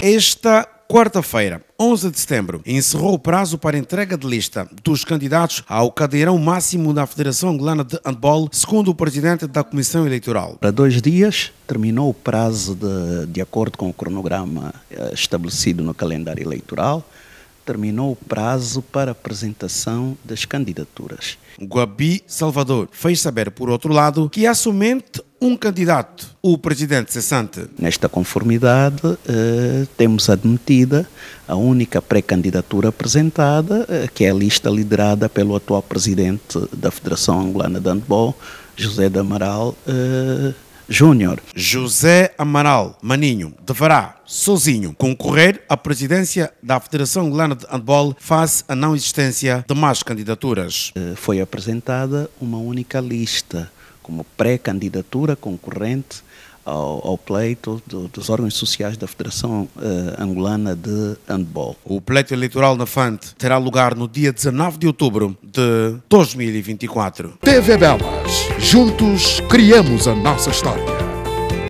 Esta quarta-feira, 11 de setembro, encerrou o prazo para entrega de lista dos candidatos ao cadeirão máximo da Federação Angolana de Handball, segundo o presidente da Comissão Eleitoral. Para dois dias, terminou o prazo de, de acordo com o cronograma eh, estabelecido no calendário eleitoral terminou o prazo para apresentação das candidaturas. Guabi Salvador fez saber, por outro lado, que há é somente um candidato, o presidente cessante. Nesta conformidade, eh, temos admitida a única pré-candidatura apresentada, eh, que é a lista liderada pelo atual presidente da Federação Angolana de Handball, José de Amaral eh, Júnior. José Amaral Maninho deverá, sozinho, concorrer à presidência da Federação Angolana de Handball face à não existência de mais candidaturas. Eh, foi apresentada uma única lista como pré-candidatura concorrente ao, ao pleito do, dos órgãos sociais da Federação eh, Angolana de Handball. O pleito eleitoral na FANT terá lugar no dia 19 de outubro de 2024. TV Belas. Juntos criamos a nossa história.